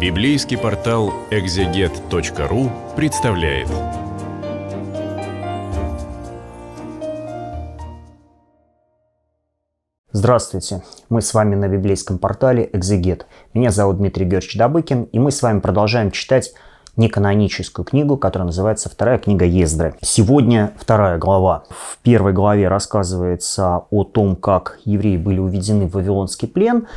Библейский портал экзегет.ру представляет. Здравствуйте! Мы с вами на библейском портале «Экзегет». Меня зовут Дмитрий Георгиевич Добыкин, и мы с вами продолжаем читать неканоническую книгу, которая называется «Вторая книга Ездры». Сегодня вторая глава. В первой главе рассказывается о том, как евреи были уведены в Вавилонский плен,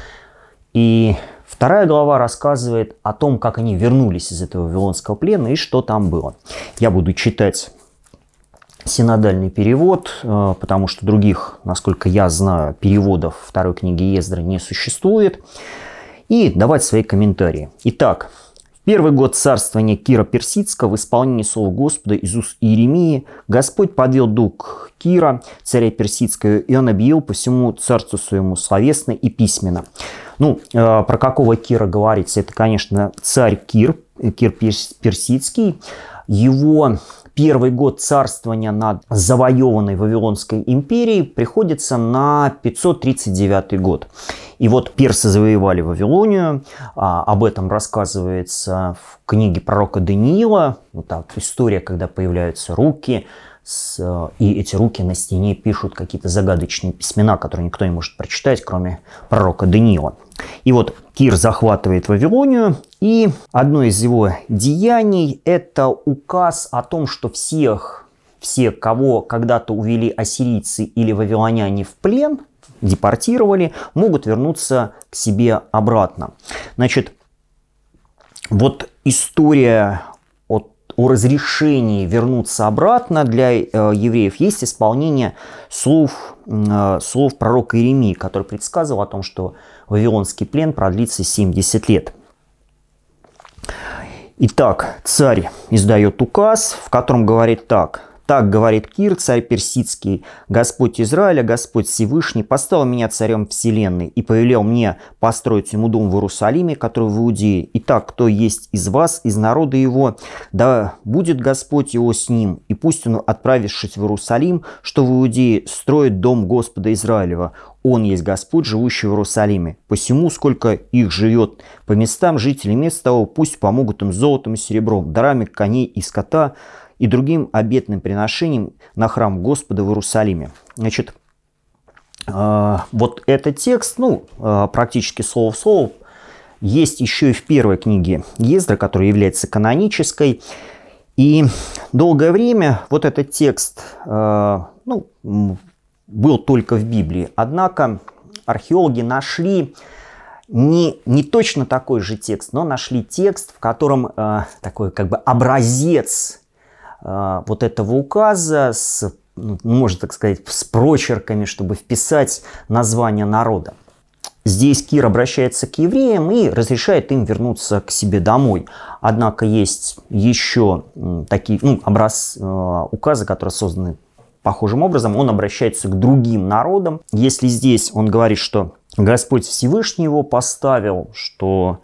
и Вторая глава рассказывает о том, как они вернулись из этого вавилонского плена и что там было. Я буду читать синодальный перевод, э, потому что других, насколько я знаю, переводов второй книги Ездра не существует, и давать свои комментарии. Итак, первый год царствования Кира Персидского в исполнении слова Господа из уст Иеремии Господь подвел дух Кира, царя Персидского, и он объявил по всему царству своему словесно и письменно. Ну, э, про какого Кира говорится? Это, конечно, царь Кир, э, Кир Персидский. Его первый год царствования над завоеванной Вавилонской империей приходится на 539 год. И вот персы завоевали Вавилонию, а, об этом рассказывается в книге пророка Даниила, вот так, история, когда появляются руки, с, и эти руки на стене пишут какие-то загадочные письмена, которые никто не может прочитать, кроме пророка Даниила. И вот Кир захватывает Вавилонию, и одно из его деяний – это указ о том, что всех, все, кого когда-то увели ассирийцы или вавилоняне в плен, депортировали, могут вернуться к себе обратно. Значит, вот история о разрешении вернуться обратно для э, евреев есть исполнение слов, э, слов пророка Иеремии, который предсказывал о том, что Вавилонский плен продлится 70 лет. Итак, царь издает указ, в котором говорит так. Так говорит Кир, царь персидский, Господь Израиля, Господь Всевышний, поставил меня царем вселенной и повелел мне построить ему дом в Иерусалиме, который в Иудее. И так, кто есть из вас, из народа его, да будет Господь его с ним, и пусть он, отправившись в Иерусалим, что в Иудее, строит дом Господа Израилева. Он есть Господь, живущий в Иерусалиме. Посему, сколько их живет по местам, жители мест того, пусть помогут им золотом и серебром, дарами коней и скота, и другим обетным приношениям на храм Господа в Иерусалиме. Значит, э, вот этот текст, ну, э, практически слово в слово, есть еще и в первой книге Ездра, которая является канонической. И долгое время вот этот текст э, ну, был только в Библии. Однако археологи нашли не, не точно такой же текст, но нашли текст, в котором такой как бы образец а, вот этого указа с, ну, можно так сказать, с прочерками, чтобы вписать название народа. Здесь Кир обращается к евреям и разрешает им вернуться к себе домой. Однако есть еще такие ну, образ, э, указы, которые созданы похожим образом. Он обращается к другим народам. Если здесь он говорит, что Господь Всевышний его поставил, что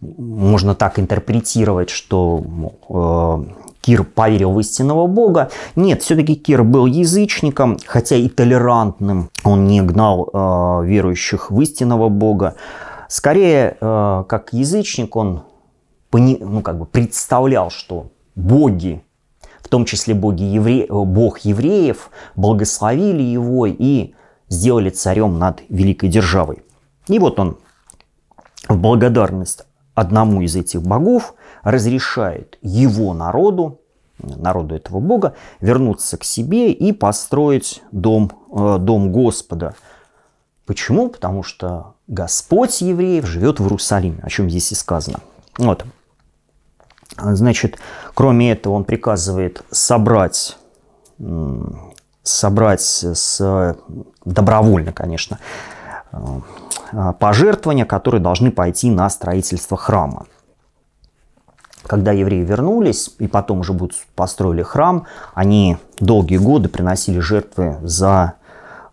можно так интерпретировать, что э, Кир поверил в истинного бога. Нет, все-таки Кир был язычником, хотя и толерантным. Он не гнал э, верующих в истинного бога. Скорее, э, как язычник, он пони, ну, как бы представлял, что боги, в том числе боги евре... Э, бог евреев, благословили его и сделали царем над великой державой. И вот он в благодарность одному из этих богов разрешает его народу, народу этого бога, вернуться к себе и построить дом, э, дом Господа. Почему? Потому что Господь евреев живет в Иерусалиме, о чем здесь и сказано. Вот. Значит, кроме этого он приказывает собрать собрать с добровольно, конечно, э, а, пожертвования, которые должны пойти на строительство храма. Когда евреи вернулись и потом уже будут построили храм, они долгие годы приносили жертвы за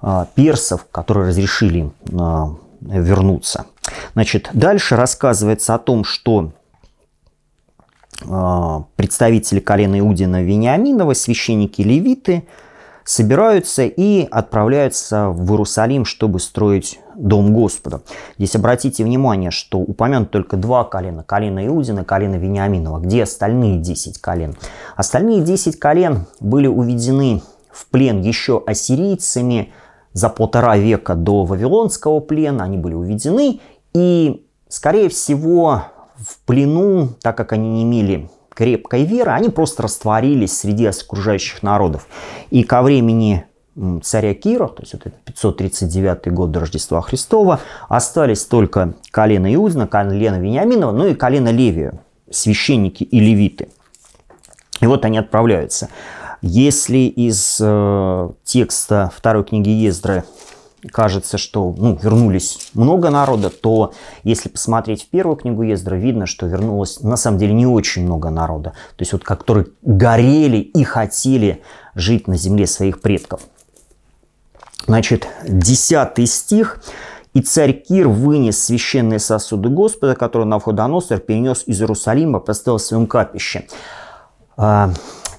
а, персов, которые разрешили а, вернуться. Значит, дальше рассказывается о том, что представители колена Иудина Вениаминова, священники левиты – собираются и отправляются в Иерусалим, чтобы строить Дом Господа. Здесь обратите внимание, что упомянут только два колена. Колено Иудина, колено Вениаминова. Где остальные 10 колен? Остальные 10 колен были уведены в плен еще ассирийцами за полтора века до Вавилонского плена. Они были уведены и, скорее всего, в плену, так как они не имели крепкой веры, они просто растворились среди окружающих народов. И ко времени царя Кира, то есть вот это 539 год до Рождества Христова, остались только колено Иудина, колено Вениаминова, ну и колено Левия, священники и левиты. И вот они отправляются. Если из э, текста второй книги Ездры кажется, что ну, вернулись много народа, то если посмотреть в первую книгу Ездра, видно, что вернулось на самом деле не очень много народа. То есть вот которые горели и хотели жить на земле своих предков. Значит, десятый стих. «И царь Кир вынес священные сосуды Господа, которые на Навходоносор перенес из Иерусалима, поставил в своем капище». А,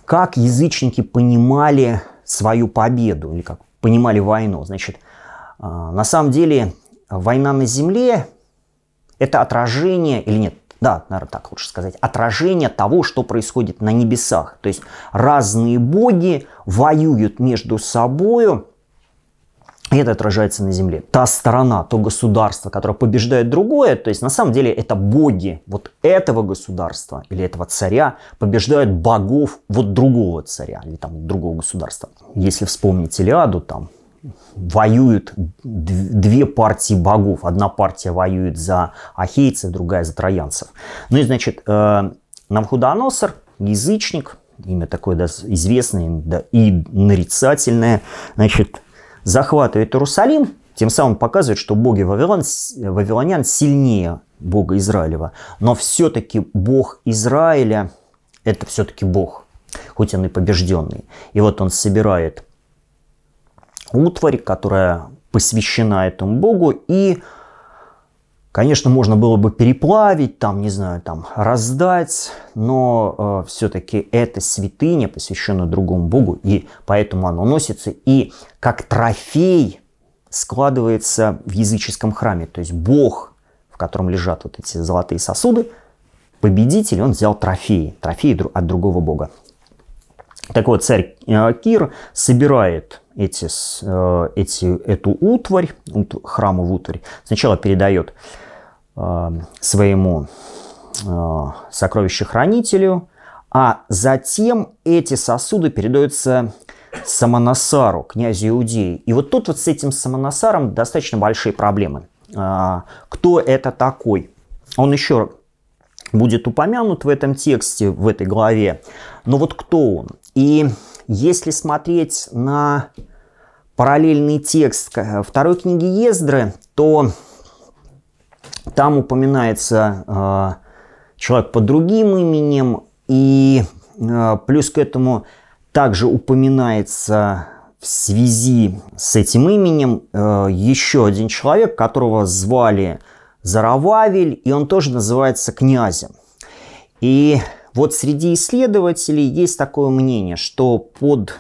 как язычники понимали свою победу, или как понимали войну? Значит, а, на самом деле война на Земле – это отражение, или нет, да, наверное, так лучше сказать, отражение того, что происходит на небесах. То есть разные боги воюют между собой, и это отражается на земле. Та сторона, то государство, которое побеждает другое, то есть на самом деле это боги вот этого государства или этого царя побеждают богов вот другого царя или там другого государства. Если вспомнить Илиаду, там воюют две партии богов. Одна партия воюет за ахейцев, другая за троянцев. Ну и, значит, э, Навхудоносор, язычник, имя такое да, известное да, и нарицательное, значит, захватывает Иерусалим, тем самым показывает, что боги Вавилон, вавилонян сильнее бога Израилева. Но все-таки бог Израиля – это все-таки бог, хоть он и побежденный. И вот он собирает утварь, которая посвящена этому богу. И, конечно, можно было бы переплавить, там, не знаю, там, раздать, но э, все-таки это святыня, посвященная другому богу, и поэтому оно носится. И как трофей складывается в языческом храме. То есть бог, в котором лежат вот эти золотые сосуды, победитель, он взял трофеи, трофеи от другого бога. Так вот, царь э, Кир собирает эти, э, эти, эту утварь, храмовую утварь, сначала передает э, своему сокровищехранителю, а затем эти сосуды передаются Саманасару, князю Иудеи. И вот тут вот с этим Саманасаром достаточно большие проблемы. А, кто это такой? Он еще будет упомянут в этом тексте, в этой главе. Но вот кто он? И если смотреть на параллельный текст э, второй книги Ездры, то там упоминается э, человек под другим именем, и э, плюс к этому также упоминается в связи с этим именем э, еще один человек, которого звали Зарававель, и он тоже называется князем. И вот среди исследователей есть такое мнение, что под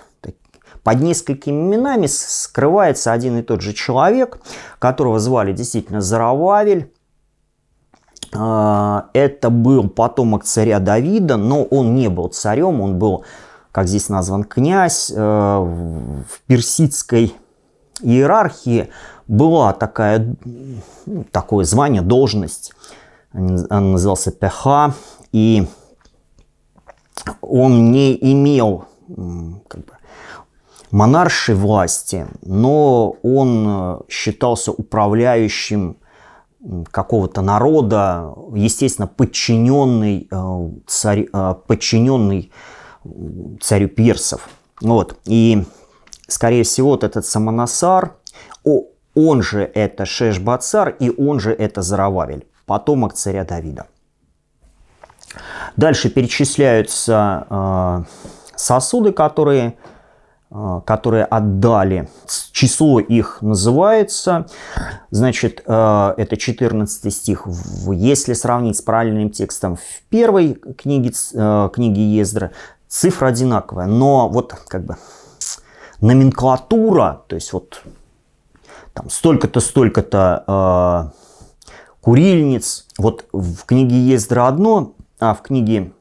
под несколькими именами скрывается один и тот же человек, которого звали действительно Зарававель. А, это был потомок царя Давида, но он не был царем, он был, как здесь назван, князь. Э, в персидской иерархии была такая, такое звание, должность. Он назывался Пеха. И он не имел как бы, монаршей власти, но он э, считался управляющим какого-то народа, естественно, подчиненный, э, царь, э, подчиненный царю персов. Вот. И, скорее всего, вот этот Саманасар, он же это Шешбацар и он же это Зарававель, потомок царя Давида. Дальше перечисляются э, сосуды, которые, э, которые отдали. Число их называется. Значит, э, это 14 стих. Если сравнить с правильным текстом в первой книге, книге Ездра, цифра одинаковая. Но вот как бы номенклатура, то есть вот там столько-то, столько-то э, курильниц. Вот в книге Ездра одно, а в книге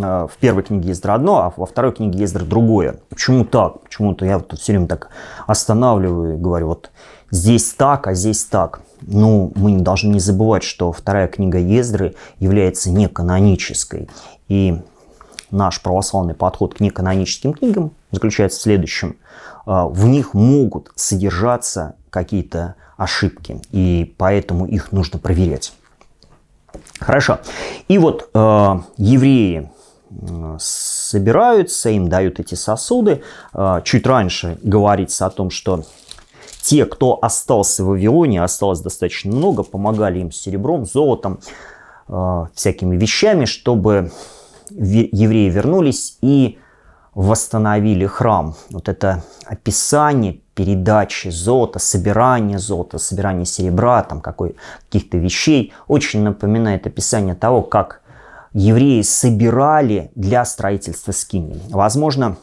а, в первой книге Ездра одно, а во второй книге Ездра другое. Почему так? Почему-то я вот все время так останавливаю и говорю, вот здесь так, а здесь так. Но ну, мы не должны не забывать, что вторая книга Ездры является неканонической. И наш православный подход к неканоническим книгам заключается в следующем. А, в них могут содержаться какие-то ошибки, и поэтому их нужно проверять. Хорошо. И вот э, евреи э, собираются, им дают эти сосуды. Э, чуть раньше говорится о том, что те, кто остался в Вавилоне, осталось достаточно много, помогали им серебром, золотом, э, всякими вещами, чтобы евреи вернулись и восстановили храм. Вот это описание передачи золота, собирания золота, собирания серебра, там какой, каких-то вещей, очень напоминает описание того, как евреи собирали для строительства скини. Возможно,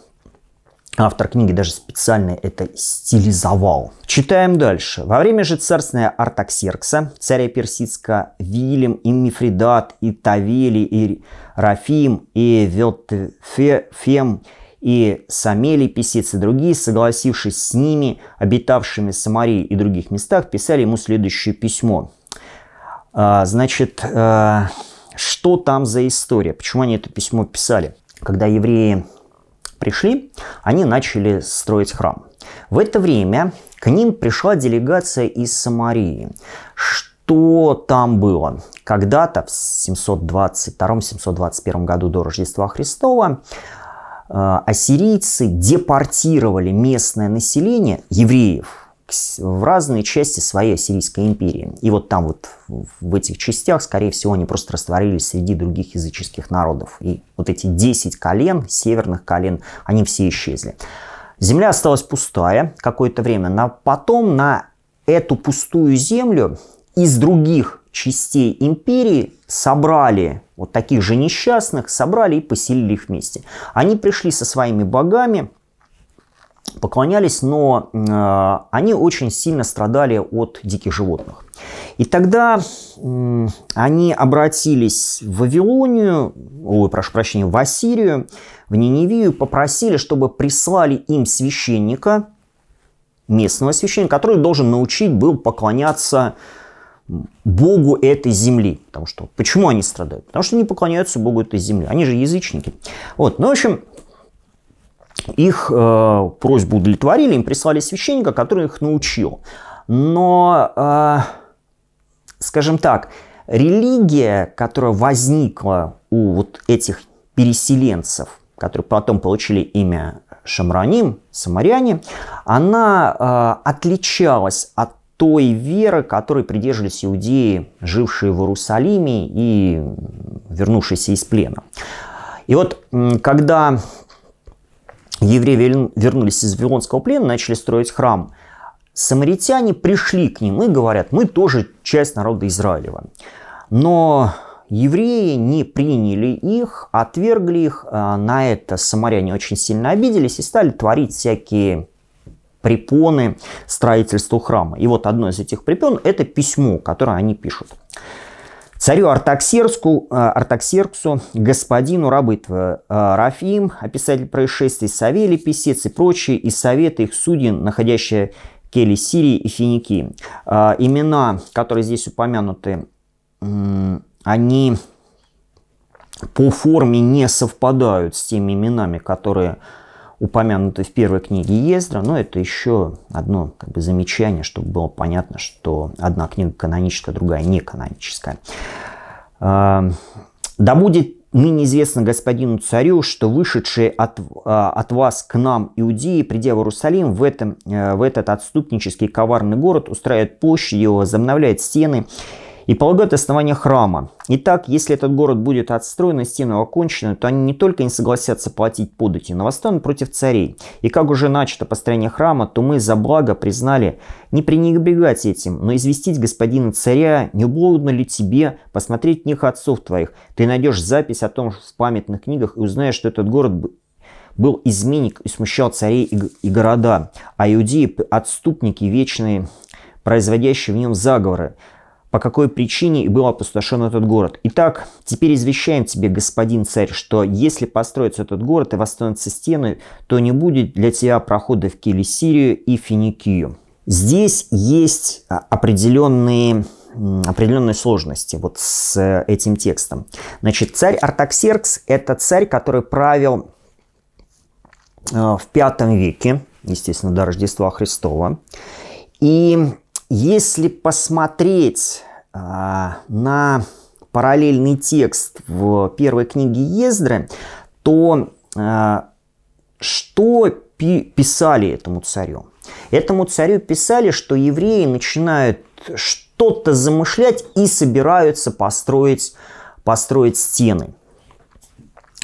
Автор книги даже специально это стилизовал. Читаем дальше. Во время же царствия Артаксеркса, царя Персидска, Вилем и Мифридат, и Тавили и Рафим, и Велтфем, и Самели Писец и другие, согласившись с ними, обитавшими в Самарии и других местах, писали ему следующее письмо. А, значит, а, что там за история? Почему они это письмо писали? Когда евреи пришли, они начали строить храм. В это время к ним пришла делегация из Самарии. Что там было? Когда-то в 722-721 году до Рождества Христова Э, ассирийцы депортировали местное население, евреев, в разные части своей Ассирийской империи. И вот там вот в этих частях, скорее всего, они просто растворились среди других языческих народов. И вот эти 10 колен, северных колен, они все исчезли. Земля осталась пустая какое-то время, но потом на эту пустую землю из других частей империи собрали вот таких же несчастных, собрали и поселили их вместе. Они пришли со своими богами, поклонялись, но э, они очень сильно страдали от диких животных. И тогда э, они обратились в Вавилонию, ой, прошу прощения, в Ассирию, в Ниневию, попросили, чтобы прислали им священника, местного священника, который должен научить был поклоняться Богу этой земли. Потому что почему они страдают? Потому что они поклоняются Богу этой земли. Они же язычники. Вот, ну, в общем, их э, просьбу удовлетворили, им прислали священника, который их научил. Но, э, скажем так, религия, которая возникла у вот этих переселенцев, которые потом получили имя Шамраним, Самаряне, она э, отличалась от той веры, которой придерживались иудеи, жившие в Иерусалиме и вернувшиеся из плена. И вот когда евреи вернулись из Вавилонского плена, начали строить храм, самаритяне пришли к ним и говорят, мы тоже часть народа Израилева. Но евреи не приняли их, отвергли их, а, на это самаряне очень сильно обиделись и стали творить всякие препоны строительству храма. И вот одно из этих препон – это письмо, которое они пишут. Царю Артаксерску, э, Артаксерксу, господину рабы э, Рафим, описатель происшествий, Савелий, писец и прочие, и советы их суден, находящие Кели Сирии и Финики. Э, имена, которые здесь упомянуты, они по форме не совпадают с теми именами, которые упомянутой в первой книге Ездра, но это еще одно как бы, замечание, чтобы было понятно, что одна книга каноническая, а другая не каноническая. Эм, «Да будет ныне известно господину царю, что вышедшие от, э, от вас к нам иудеи, придя в Иерусалим, в, этом, э, в этот отступнический коварный город устраивают площадь его, возобновляют стены и полагают основание храма. Итак, если этот город будет отстроен и стены окончены, то они не только не согласятся платить подати, но восстанут против царей. И как уже начато построение храма, то мы за благо признали не пренебрегать этим, но известить господина царя, не угодно ли тебе посмотреть них отцов твоих. Ты найдешь запись о том в памятных книгах и узнаешь, что этот город был изменник и смущал царей и, и города, а иудеи – отступники вечные, производящие в нем заговоры по какой причине и был опустошен этот город. Итак, теперь извещаем тебе, господин царь, что если построится этот город и восстановятся стены, то не будет для тебя прохода в Келесирию и Финикию. Здесь есть а, определенные определенные сложности вот с э, этим текстом. Значит, царь Артаксеркс – это царь, который правил э, в V веке, естественно, до Рождества Христова. И если посмотреть а, на параллельный текст в первой книге Ездры, то а, что писали этому царю? Этому царю писали, что евреи начинают что-то замышлять и собираются построить, построить стены.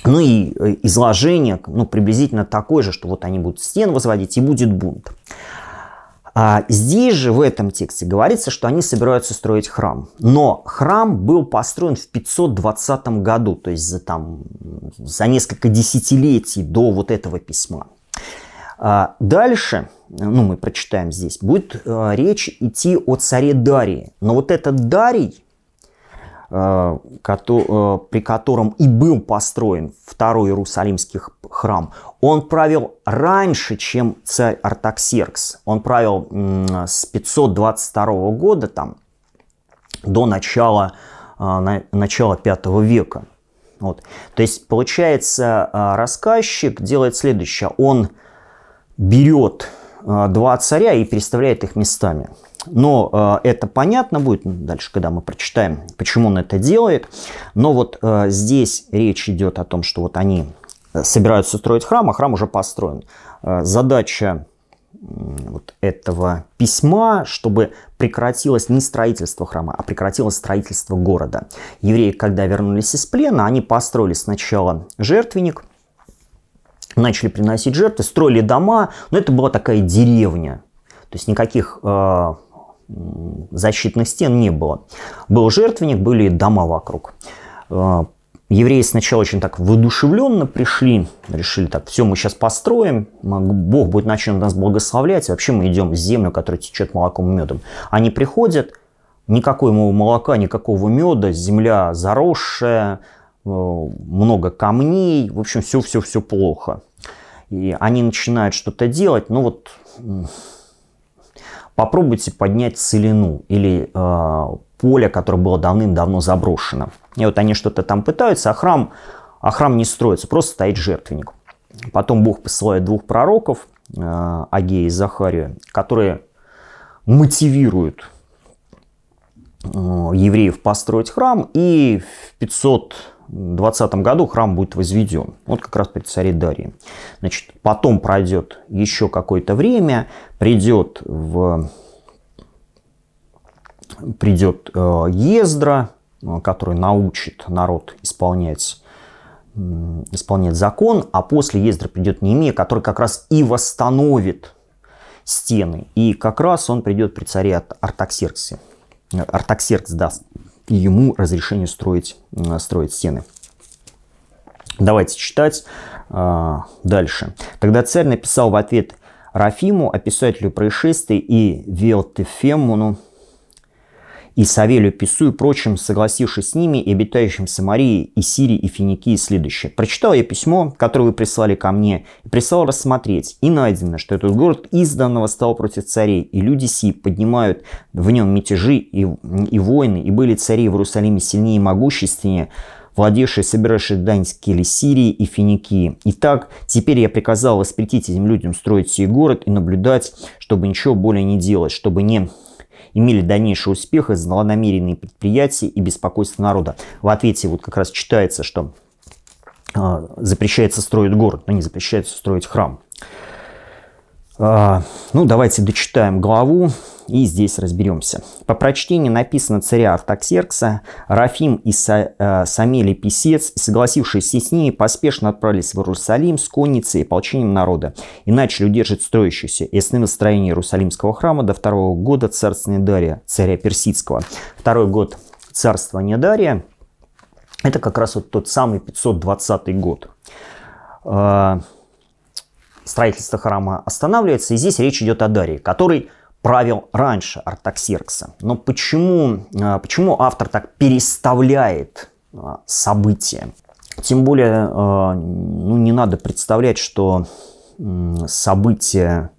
Ну и э, изложение ну, приблизительно такое же, что вот они будут стены возводить и будет бунт. А здесь же в этом тексте говорится, что они собираются строить храм. Но храм был построен в 520 году, то есть за, там, за несколько десятилетий до вот этого письма. А дальше, ну мы прочитаем здесь, будет а, речь идти о царе Дарии. Но вот этот Дарий, э, э, при котором и был построен второй Иерусалимский храм, он правил раньше, чем царь Артаксеркс. Он правил с 522 года там, до начала, э, начала V века. Вот. То есть, получается, э, рассказчик делает следующее. Он берет э, два царя и переставляет их местами. Но э, это понятно будет дальше, когда мы прочитаем, почему он это делает. Но вот э, здесь речь идет о том, что вот они собираются строить храм, а храм уже построен. Э, задача вот этого письма, чтобы прекратилось не строительство храма, а прекратилось строительство города. Евреи, когда вернулись из плена, они построили сначала жертвенник, начали приносить жертвы, строили дома, но это была такая деревня. То есть никаких э, защитных стен не было. Был жертвенник, были дома вокруг. Э, евреи сначала очень так воодушевленно пришли, решили так, все, мы сейчас построим, Бог будет начнет нас благословлять, вообще мы идем в землю, которая течет молоком и медом. Они приходят, никакого молока, никакого меда, земля заросшая, э, много камней, в общем, все-все-все плохо. И они начинают что-то делать, ну вот попробуйте поднять целину или э, поле, которое было давным-давно заброшено. И вот они что-то там пытаются, а храм, а храм не строится, просто стоит жертвенник. Потом Бог посылает двух пророков, э, Агея и Захария, которые мотивируют э, евреев построить храм, и в 520 году храм будет возведен. Вот как раз при царе Дарии. Значит, потом пройдет еще какое-то время, придет в придет э, Ездра, э, который научит народ исполнять исполнять закон, а после Ездра придет Неме, который как раз и восстановит стены. И как раз он придет при царе Артаксерксе. Артаксеркс даст ему разрешение строить, строить стены. Давайте читать э, дальше. Тогда царь написал в ответ Рафиму, описателю происшествий, и Велтефемуну, и Савелю Пису и прочим, согласившись с ними и обитающим в Самарии, и Сирии, и Финикии следующее. Прочитал я письмо, которое вы прислали ко мне, и прислал рассмотреть, и найдено, что этот город изданного стал против царей, и люди Си поднимают в нем мятежи и, и войны, и были цари в Иерусалиме сильнее и могущественнее, владевшие собиравшие Даньские или Сирии и Финикии. Итак, теперь я приказал воспретить этим людям строить сей город и наблюдать, чтобы ничего более не делать, чтобы не имели дальнейший успех из злонамеренных предприятий и беспокойство народа. В ответе вот как раз читается, что а, запрещается строить город, но не запрещается строить храм. А, ну, давайте дочитаем главу и здесь разберемся. По прочтению написано царя Артаксеркса, Рафим и Са, э, Самели Писец, согласившиеся с ними, поспешно отправились в Иерусалим с конницей и ополчением народа и начали удерживать строящуюся и основное строение Иерусалимского храма до второго года царствования Дария, царя Персидского. Второй год царствования Дария – это как раз вот тот самый 520 год э, строительство храма останавливается. И здесь речь идет о Дарии, который правил раньше Артаксеркса. Но почему, э, почему автор так переставляет э, события? Тем более, э, ну, не надо представлять, что события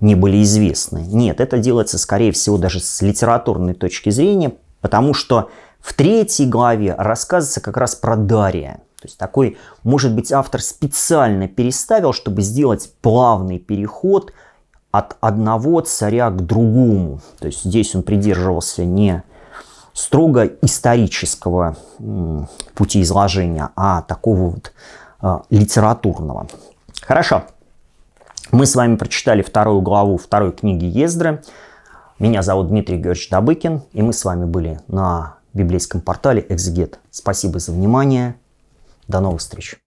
не были известны. Нет, это делается, скорее всего, даже с литературной точки зрения, потому что в третьей главе рассказывается как раз про Дария. То есть такой, может быть, автор специально переставил, чтобы сделать плавный переход – от одного царя к другому. То есть здесь он придерживался не строго исторического пути изложения, а такого вот а, литературного. Хорошо. Мы с вами прочитали вторую главу второй книги Ездры. Меня зовут Дмитрий Георгиевич Добыкин, и мы с вами были на библейском портале «Экзегет». Спасибо за внимание. До новых встреч.